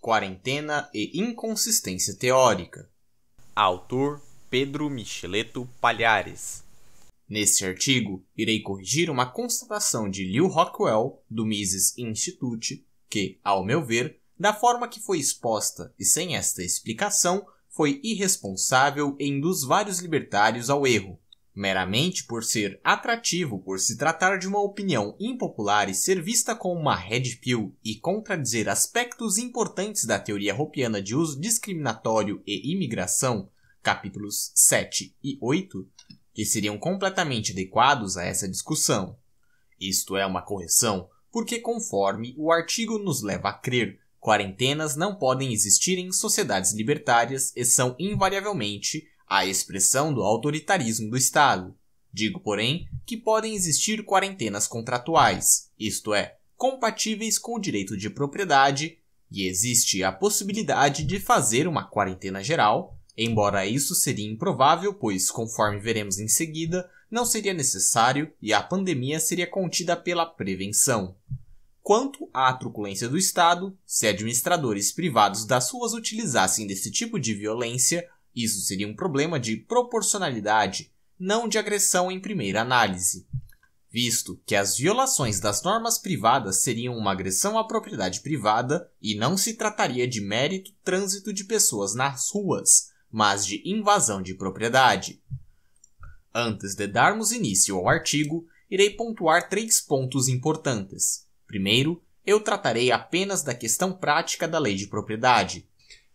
Quarentena e Inconsistência Teórica. Autor Pedro Micheleto Palhares. Neste artigo, irei corrigir uma constatação de Liu Rockwell, do Mises Institute, que, ao meu ver, da forma que foi exposta e sem esta explicação, foi irresponsável e induz vários libertários ao erro, meramente por ser atrativo por se tratar de uma opinião impopular e ser vista como uma red pill e contradizer aspectos importantes da teoria hopiana de uso discriminatório e imigração, capítulos 7 e 8, que seriam completamente adequados a essa discussão. Isto é uma correção, porque conforme o artigo nos leva a crer, quarentenas não podem existir em sociedades libertárias e são invariavelmente a expressão do autoritarismo do Estado. Digo, porém, que podem existir quarentenas contratuais, isto é, compatíveis com o direito de propriedade, e existe a possibilidade de fazer uma quarentena geral, embora isso seria improvável, pois, conforme veremos em seguida, não seria necessário e a pandemia seria contida pela prevenção. Quanto à truculência do Estado, se administradores privados das ruas utilizassem desse tipo de violência, isso seria um problema de proporcionalidade, não de agressão em primeira análise, visto que as violações das normas privadas seriam uma agressão à propriedade privada e não se trataria de mérito trânsito de pessoas nas ruas, mas de invasão de propriedade. Antes de darmos início ao artigo, irei pontuar três pontos importantes. Primeiro, eu tratarei apenas da questão prática da lei de propriedade,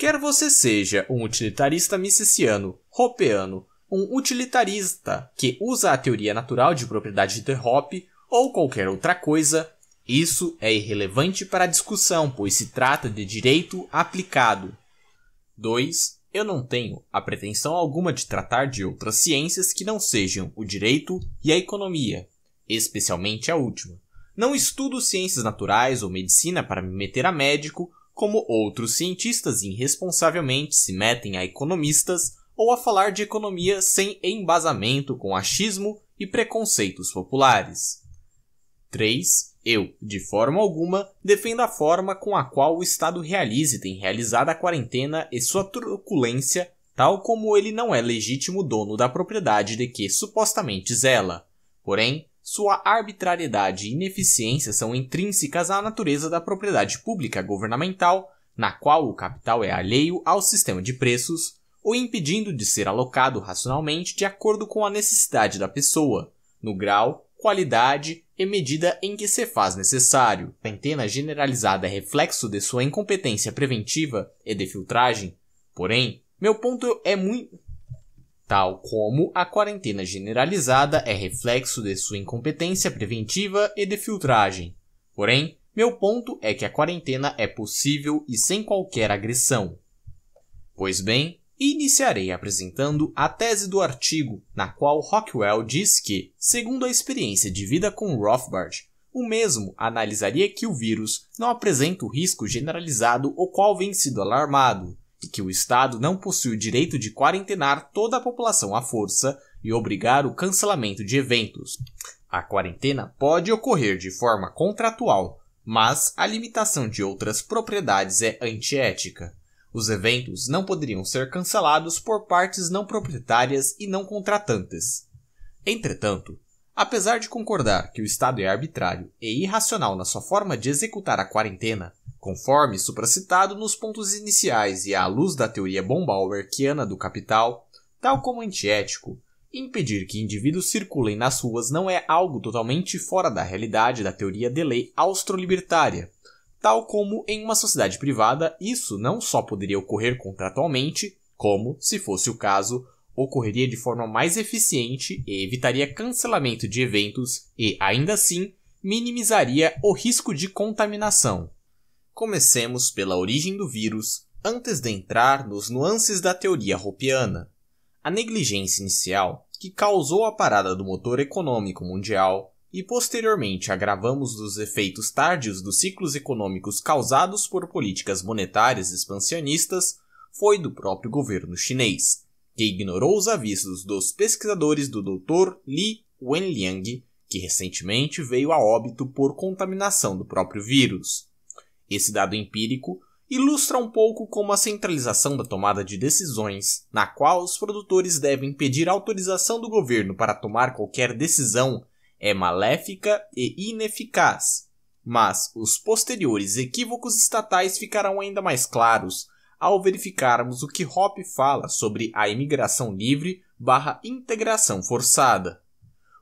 Quer você seja um utilitarista misesiano, hopeano, um utilitarista que usa a teoria natural de propriedade de Hoppe ou qualquer outra coisa, isso é irrelevante para a discussão, pois se trata de direito aplicado. 2. Eu não tenho a pretensão alguma de tratar de outras ciências que não sejam o direito e a economia, especialmente a última. Não estudo ciências naturais ou medicina para me meter a médico como outros cientistas irresponsavelmente se metem a economistas ou a falar de economia sem embasamento com achismo e preconceitos populares. 3. Eu, de forma alguma, defendo a forma com a qual o Estado realiza e tem realizado a quarentena e sua truculência, tal como ele não é legítimo dono da propriedade de que supostamente zela. Porém, sua arbitrariedade e ineficiência são intrínsecas à natureza da propriedade pública governamental, na qual o capital é alheio ao sistema de preços, o impedindo de ser alocado racionalmente de acordo com a necessidade da pessoa, no grau, qualidade e medida em que se faz necessário. A quarentena generalizada é reflexo de sua incompetência preventiva e de filtragem. Porém, meu ponto é muito tal como a quarentena generalizada é reflexo de sua incompetência preventiva e de filtragem. Porém, meu ponto é que a quarentena é possível e sem qualquer agressão. Pois bem, iniciarei apresentando a tese do artigo, na qual Rockwell diz que, segundo a experiência de vida com Rothbard, o mesmo analisaria que o vírus não apresenta o risco generalizado o qual vem sido alarmado, e que o Estado não possui o direito de quarentenar toda a população à força e obrigar o cancelamento de eventos. A quarentena pode ocorrer de forma contratual, mas a limitação de outras propriedades é antiética. Os eventos não poderiam ser cancelados por partes não proprietárias e não contratantes. Entretanto, Apesar de concordar que o Estado é arbitrário e irracional na sua forma de executar a quarentena, conforme supracitado nos pontos iniciais e à luz da teoria bombauerquiana do capital, tal como antiético, impedir que indivíduos circulem nas ruas não é algo totalmente fora da realidade da teoria de lei austrolibertária. tal como em uma sociedade privada isso não só poderia ocorrer contratualmente, como, se fosse o caso, ocorreria de forma mais eficiente e evitaria cancelamento de eventos e, ainda assim, minimizaria o risco de contaminação. Comecemos pela origem do vírus antes de entrar nos nuances da teoria hopiana. A negligência inicial, que causou a parada do motor econômico mundial, e posteriormente agravamos dos efeitos tardios dos ciclos econômicos causados por políticas monetárias expansionistas, foi do próprio governo chinês, que ignorou os avisos dos pesquisadores do Dr. Li Wenliang, que recentemente veio a óbito por contaminação do próprio vírus. Esse dado empírico ilustra um pouco como a centralização da tomada de decisões, na qual os produtores devem pedir autorização do governo para tomar qualquer decisão, é maléfica e ineficaz. Mas os posteriores equívocos estatais ficarão ainda mais claros ao verificarmos o que Hoppe fala sobre a imigração livre barra integração forçada.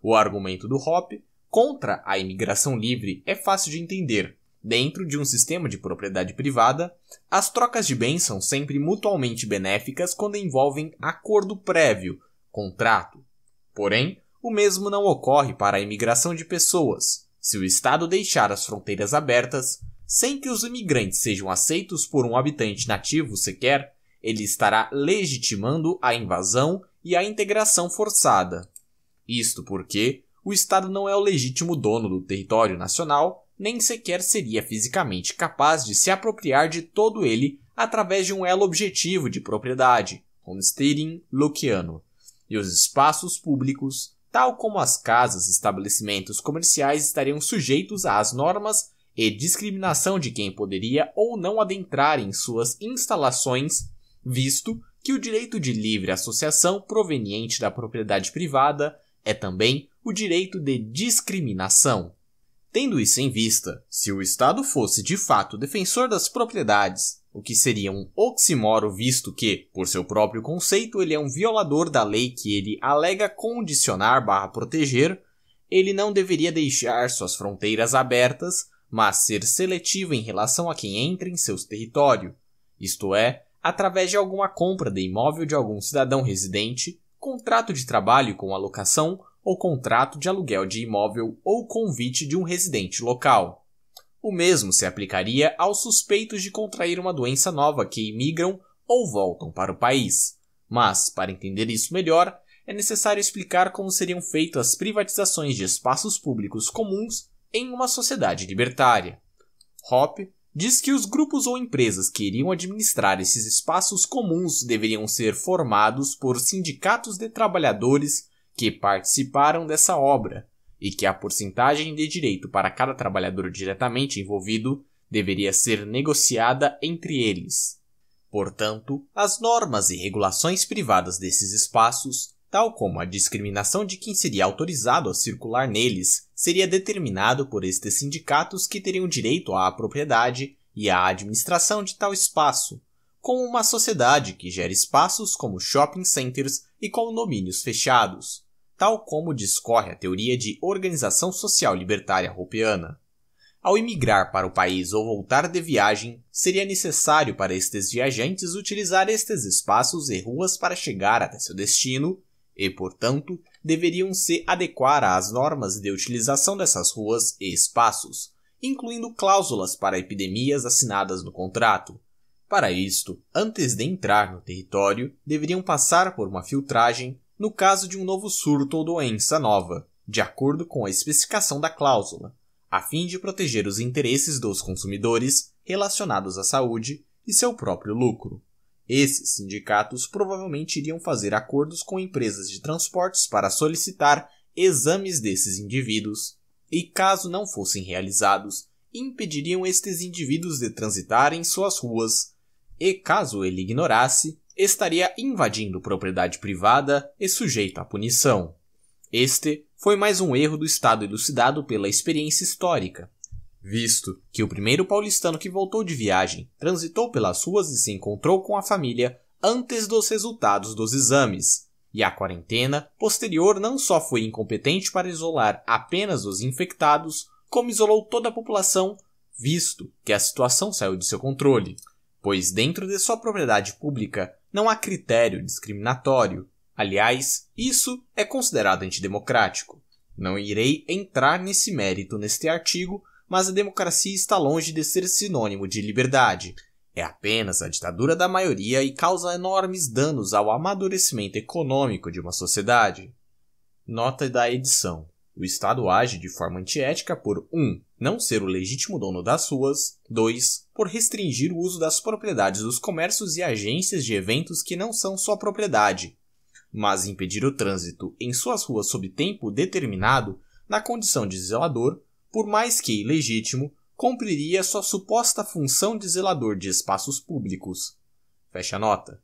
O argumento do Hoppe contra a imigração livre é fácil de entender. Dentro de um sistema de propriedade privada, as trocas de bens são sempre mutualmente benéficas quando envolvem acordo prévio, contrato. Porém, o mesmo não ocorre para a imigração de pessoas. Se o Estado deixar as fronteiras abertas, sem que os imigrantes sejam aceitos por um habitante nativo sequer, ele estará legitimando a invasão e a integração forçada. Isto porque o Estado não é o legítimo dono do território nacional, nem sequer seria fisicamente capaz de se apropriar de todo ele através de um elo objetivo de propriedade, homesteading loquiano, e os espaços públicos, tal como as casas e estabelecimentos comerciais, estariam sujeitos às normas e discriminação de quem poderia ou não adentrar em suas instalações, visto que o direito de livre associação proveniente da propriedade privada é também o direito de discriminação. Tendo isso em vista, se o Estado fosse de fato defensor das propriedades, o que seria um oximoro visto que, por seu próprio conceito, ele é um violador da lei que ele alega condicionar proteger, ele não deveria deixar suas fronteiras abertas mas ser seletivo em relação a quem entra em seus territórios, isto é, através de alguma compra de imóvel de algum cidadão residente, contrato de trabalho com alocação ou contrato de aluguel de imóvel ou convite de um residente local. O mesmo se aplicaria aos suspeitos de contrair uma doença nova que imigram ou voltam para o país. Mas, para entender isso melhor, é necessário explicar como seriam feitas as privatizações de espaços públicos comuns em uma sociedade libertária. Hoppe diz que os grupos ou empresas que iriam administrar esses espaços comuns deveriam ser formados por sindicatos de trabalhadores que participaram dessa obra e que a porcentagem de direito para cada trabalhador diretamente envolvido deveria ser negociada entre eles. Portanto, as normas e regulações privadas desses espaços tal como a discriminação de quem seria autorizado a circular neles, seria determinado por estes sindicatos que teriam direito à propriedade e à administração de tal espaço, como uma sociedade que gera espaços como shopping centers e condomínios fechados, tal como discorre a teoria de organização social libertária roupeana. Ao emigrar para o país ou voltar de viagem, seria necessário para estes viajantes utilizar estes espaços e ruas para chegar até seu destino e, portanto, deveriam se adequar às normas de utilização dessas ruas e espaços, incluindo cláusulas para epidemias assinadas no contrato. Para isto, antes de entrar no território, deveriam passar por uma filtragem no caso de um novo surto ou doença nova, de acordo com a especificação da cláusula, a fim de proteger os interesses dos consumidores relacionados à saúde e seu próprio lucro. Esses sindicatos provavelmente iriam fazer acordos com empresas de transportes para solicitar exames desses indivíduos, e caso não fossem realizados, impediriam estes indivíduos de transitar em suas ruas, e caso ele ignorasse, estaria invadindo propriedade privada e sujeito à punição. Este foi mais um erro do Estado elucidado pela experiência histórica, visto que o primeiro paulistano que voltou de viagem transitou pelas ruas e se encontrou com a família antes dos resultados dos exames. E a quarentena posterior não só foi incompetente para isolar apenas os infectados, como isolou toda a população, visto que a situação saiu de seu controle, pois dentro de sua propriedade pública não há critério discriminatório. Aliás, isso é considerado antidemocrático. Não irei entrar nesse mérito neste artigo, mas a democracia está longe de ser sinônimo de liberdade. É apenas a ditadura da maioria e causa enormes danos ao amadurecimento econômico de uma sociedade. Nota da edição. O Estado age de forma antiética por 1. Um, não ser o legítimo dono das ruas. 2. Por restringir o uso das propriedades dos comércios e agências de eventos que não são sua propriedade. Mas impedir o trânsito em suas ruas sob tempo determinado, na condição de zelador, por mais que legítimo, cumpriria sua suposta função de zelador de espaços públicos. Fecha nota.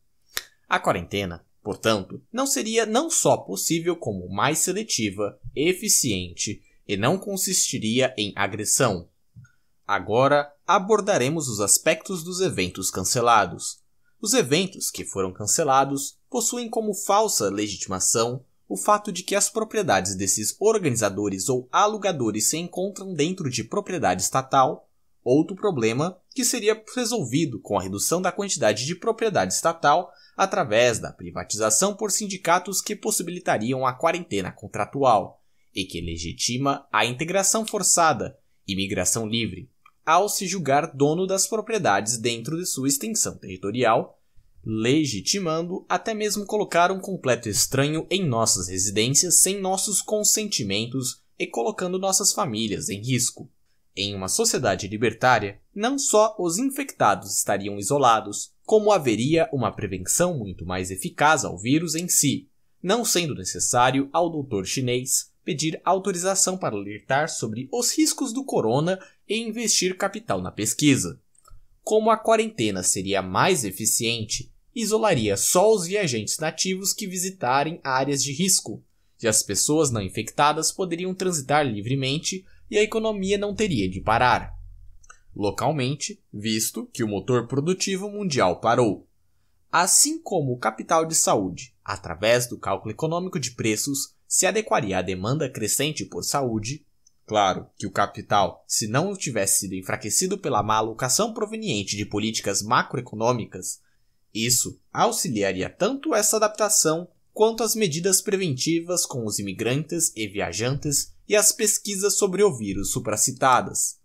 A quarentena, portanto, não seria não só possível como mais seletiva, eficiente e não consistiria em agressão. Agora abordaremos os aspectos dos eventos cancelados. Os eventos que foram cancelados possuem como falsa legitimação o fato de que as propriedades desses organizadores ou alugadores se encontram dentro de propriedade estatal, outro problema que seria resolvido com a redução da quantidade de propriedade estatal através da privatização por sindicatos que possibilitariam a quarentena contratual e que legitima a integração forçada, e imigração livre, ao se julgar dono das propriedades dentro de sua extensão territorial legitimando até mesmo colocar um completo estranho em nossas residências sem nossos consentimentos e colocando nossas famílias em risco. Em uma sociedade libertária, não só os infectados estariam isolados, como haveria uma prevenção muito mais eficaz ao vírus em si, não sendo necessário ao doutor chinês pedir autorização para alertar sobre os riscos do corona e investir capital na pesquisa. Como a quarentena seria mais eficiente isolaria só os viajantes nativos que visitarem áreas de risco, e as pessoas não infectadas poderiam transitar livremente e a economia não teria de parar. Localmente, visto que o motor produtivo mundial parou. Assim como o capital de saúde, através do cálculo econômico de preços, se adequaria à demanda crescente por saúde, Claro que o capital, se não tivesse sido enfraquecido pela má alocação proveniente de políticas macroeconômicas, isso auxiliaria tanto essa adaptação quanto as medidas preventivas com os imigrantes e viajantes e as pesquisas sobre o vírus supracitadas.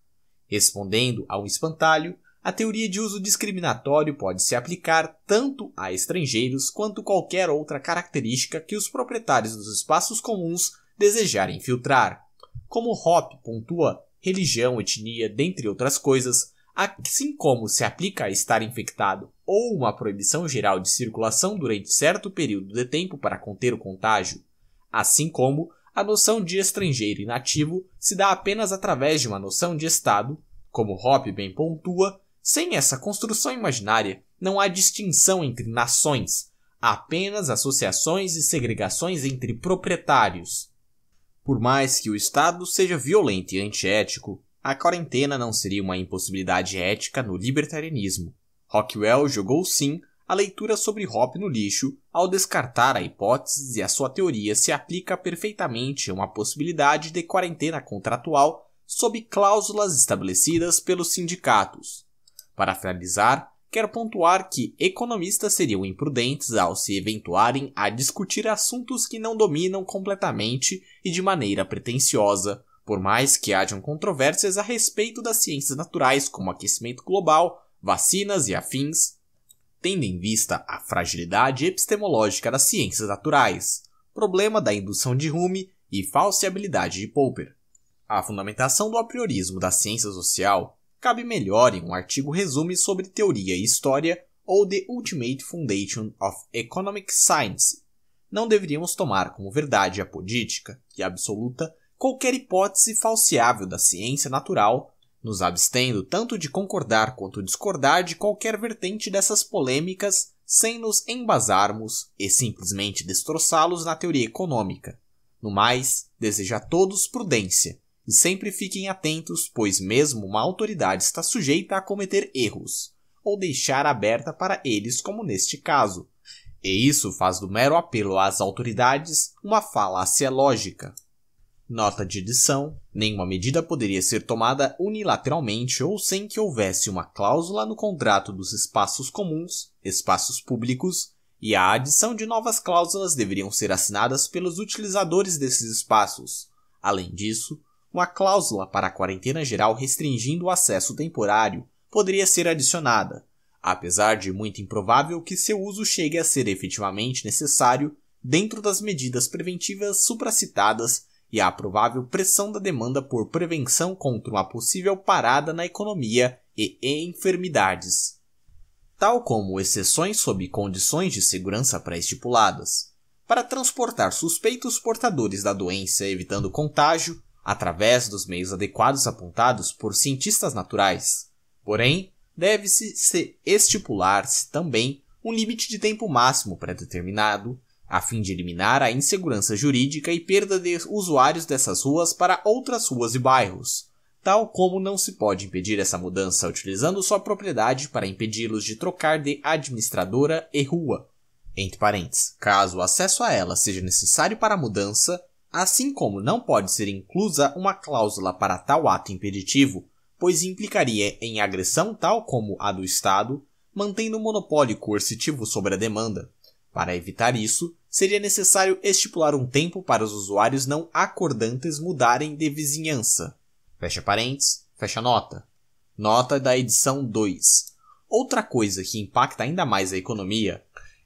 Respondendo ao espantalho, a teoria de uso discriminatório pode se aplicar tanto a estrangeiros quanto qualquer outra característica que os proprietários dos espaços comuns desejarem filtrar. Como Hop pontua, religião, etnia, dentre outras coisas, assim como se aplica a estar infectado ou uma proibição geral de circulação durante certo período de tempo para conter o contágio, assim como a noção de estrangeiro inativo se dá apenas através de uma noção de Estado, como Hoppe bem pontua, sem essa construção imaginária não há distinção entre nações, apenas associações e segregações entre proprietários. Por mais que o Estado seja violento e antiético, a quarentena não seria uma impossibilidade ética no libertarianismo, Rockwell jogou sim a leitura sobre Hop no lixo ao descartar a hipótese e a sua teoria se aplica perfeitamente a uma possibilidade de quarentena contratual sob cláusulas estabelecidas pelos sindicatos. Para finalizar, quero pontuar que economistas seriam imprudentes ao se eventuarem a discutir assuntos que não dominam completamente e de maneira pretensiosa, por mais que hajam controvérsias a respeito das ciências naturais como aquecimento global vacinas e afins, tendo em vista a fragilidade epistemológica das ciências naturais, problema da indução de Hume e falseabilidade de Popper. A fundamentação do apriorismo da ciência social cabe melhor em um artigo resume sobre teoria e história ou The Ultimate Foundation of Economic Science. Não deveríamos tomar como verdade apodítica e absoluta qualquer hipótese falseável da ciência natural nos abstendo tanto de concordar quanto discordar de qualquer vertente dessas polêmicas sem nos embasarmos e simplesmente destroçá-los na teoria econômica. No mais, desejo a todos prudência e sempre fiquem atentos, pois mesmo uma autoridade está sujeita a cometer erros ou deixar aberta para eles, como neste caso. E isso faz do mero apelo às autoridades uma falácia lógica. Nota de edição: nenhuma medida poderia ser tomada unilateralmente ou sem que houvesse uma cláusula no contrato dos espaços comuns, espaços públicos, e a adição de novas cláusulas deveriam ser assinadas pelos utilizadores desses espaços. Além disso, uma cláusula para a quarentena geral restringindo o acesso temporário poderia ser adicionada, apesar de muito improvável que seu uso chegue a ser efetivamente necessário dentro das medidas preventivas supracitadas e à provável pressão da demanda por prevenção contra uma possível parada na economia e enfermidades, tal como exceções sob condições de segurança pré-estipuladas, para transportar suspeitos portadores da doença evitando contágio através dos meios adequados apontados por cientistas naturais. Porém, deve-se estipular-se também um limite de tempo máximo pré-determinado a fim de eliminar a insegurança jurídica e perda de usuários dessas ruas para outras ruas e bairros, tal como não se pode impedir essa mudança utilizando sua propriedade para impedi-los de trocar de administradora e rua. Entre parênteses, caso o acesso a ela seja necessário para a mudança, assim como não pode ser inclusa uma cláusula para tal ato impeditivo, pois implicaria em agressão tal como a do Estado, mantendo o um monopólio coercitivo sobre a demanda. Para evitar isso, seria necessário estipular um tempo para os usuários não acordantes mudarem de vizinhança. Fecha parênteses, fecha nota. Nota da edição 2. Outra coisa que impacta ainda mais a economia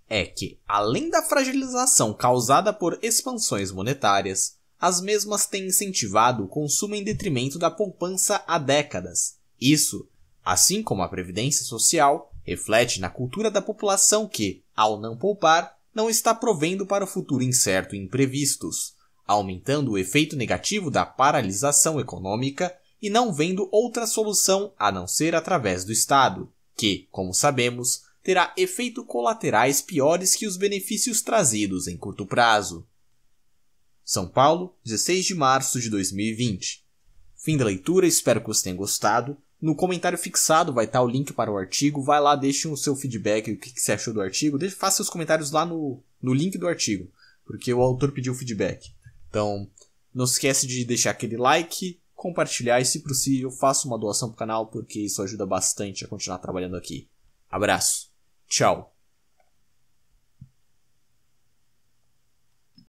é que, além da fragilização causada por expansões monetárias, as mesmas têm incentivado o consumo em detrimento da poupança há décadas. Isso, assim como a previdência social, reflete na cultura da população que, ao não poupar, não está provendo para o futuro incerto e imprevistos, aumentando o efeito negativo da paralisação econômica e não vendo outra solução a não ser através do Estado, que, como sabemos, terá efeitos colaterais piores que os benefícios trazidos em curto prazo. São Paulo, 16 de março de 2020. Fim da leitura, espero que vocês tenham gostado. No comentário fixado vai estar tá o link para o artigo. Vai lá, deixe o seu feedback, o que, você achou do artigo. Deixe, faça seus comentários lá no, no link do artigo, porque o autor pediu feedback. Então, não esquece de deixar aquele like, compartilhar e, se possível, faça uma doação para o canal, porque isso ajuda bastante a continuar trabalhando aqui. Abraço, tchau!